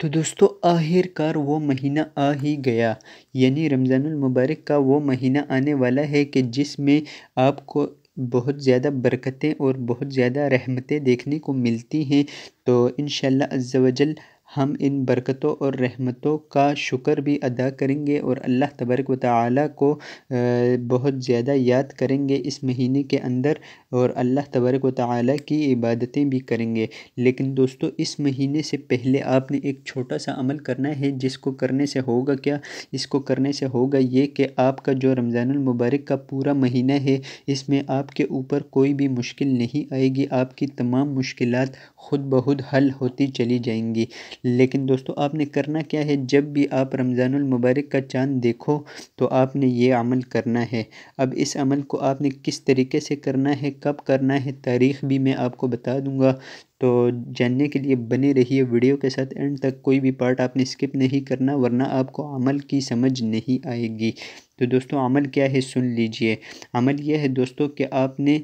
तो दोस्तों आखिरकार वो महीना आ ही गया यानी मुबारक का वो महीना आने वाला है कि जिसमें आपको बहुत ज़्यादा बरकतें और बहुत ज़्यादा रहमतें देखने को मिलती हैं तो इन शजल हम इन बरकतों और रहमतों का शुक्र भी अदा करेंगे और अल्लाह तबरक व ताली को बहुत ज़्यादा याद करेंगे इस महीने के अंदर और अल्लाह तबरक व ताली की इबादतें भी करेंगे लेकिन दोस्तों इस महीने से पहले आपने एक छोटा सा अमल करना है जिसको करने से होगा क्या इसको करने से होगा ये कि आपका जो रमज़ानमबारक का पूरा महीना है इसमें आपके ऊपर कोई भी मुश्किल नहीं आएगी आपकी तमाम मुश्किल ख़ुद बहुत हल होती चली जाएंगी लेकिन दोस्तों आपने करना क्या है जब भी आप रमज़ानुल मुबारक का चांद देखो तो आपने ये अमल करना है अब इस अमल को आपने किस तरीके से करना है कब करना है तारीख़ भी मैं आपको बता दूँगा तो जानने के लिए बने रहिए वीडियो के साथ एंड तक कोई भी पार्ट आपने स्किप नहीं करना वरना आपको अमल की समझ नहीं आएगी तो दोस्तों अमल क्या है सुन लीजिए अमल यह है दोस्तों कि आपने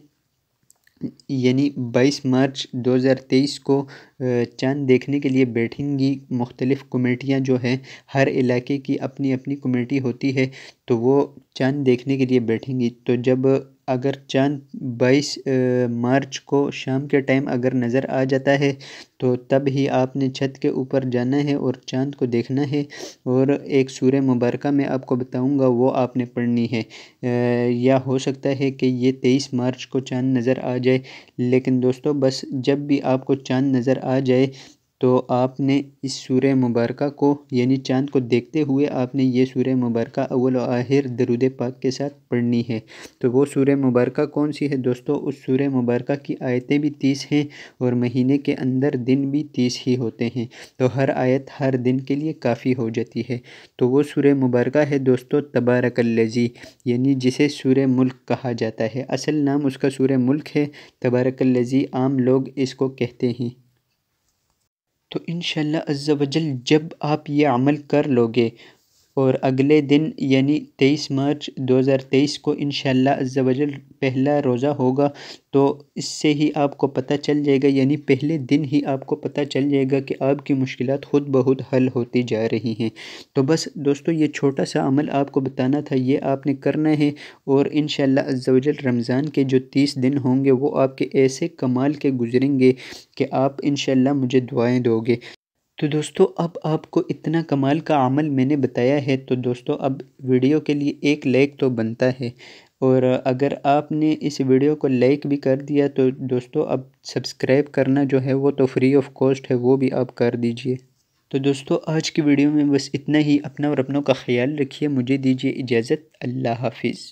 यानी बाईस मार्च दो हज़ार तेईस को चाँद देखने के लिए बैठेंगी मुख्तलिफ़ कमेटियाँ जो हैं हर इलाके की अपनी अपनी कमेटी होती है तो वो चाँद देखने के लिए बैठेंगी तो जब अगर चांद बाईस मार्च को शाम के टाइम अगर नज़र आ जाता है तो तब ही आपने छत के ऊपर जाना है और चाँद को देखना है और एक सूर्य मुबारक मैं आपको बताऊंगा वो आपने पढ़नी है या हो सकता है कि ये तेईस मार्च को चाँद नज़र आ जाए लेकिन दोस्तों बस जब भी आपको चाँद नज़र आ जाए तो आपने इस सूर्य मुबारक को यानी चांद को देखते हुए आपने ये सूर्य मुबारक अव्वल आहिर दरुद पाक के साथ पढ़नी है तो वो सूर्य मुबारक कौन सी है दोस्तों उस सूर्य मुबारक की आयतें भी तीस हैं और महीने के अंदर दिन भी तीस ही होते हैं तो हर आयत हर दिन के लिए काफ़ी हो जाती है तो वो सूर्य मुबारक है दोस्तों लजी यानी जिसे सूर्य मुल्क कहा जाता है असल नाम उसका सूर्य मुल्क है लजी आम लोग इसको कहते हैं तो इन वजल जब आप ये अमल कर लोगे और अगले दिन यानी तेईस मार्च दो हज़ार तेईस को इंशाल्लाह अज़्ज़ा वजल पहला रोज़ा होगा तो इससे ही आपको पता चल जाएगा यानी पहले दिन ही आपको पता चल जाएगा कि आपकी मुश्किलात खुद बहुत हल होती जा रही हैं तो बस दोस्तों ये छोटा सा अमल आपको बताना था ये आपने करना है और इन शजल रमज़ान के जो तीस दिन होंगे वो आपके ऐसे कमाल के गुजरेंगे कि आप इन मुझे दुआएँ दोगे तो दोस्तों अब आपको इतना कमाल का अमल मैंने बताया है तो दोस्तों अब वीडियो के लिए एक लाइक तो बनता है और अगर आपने इस वीडियो को लाइक भी कर दिया तो दोस्तों अब सब्सक्राइब करना जो है वो तो फ्री ऑफ कॉस्ट है वो भी आप कर दीजिए तो दोस्तों आज की वीडियो में बस इतना ही अपना और अपनों का ख्याल रखिए मुझे दीजिए इजाज़त अल्लाह हाफिज़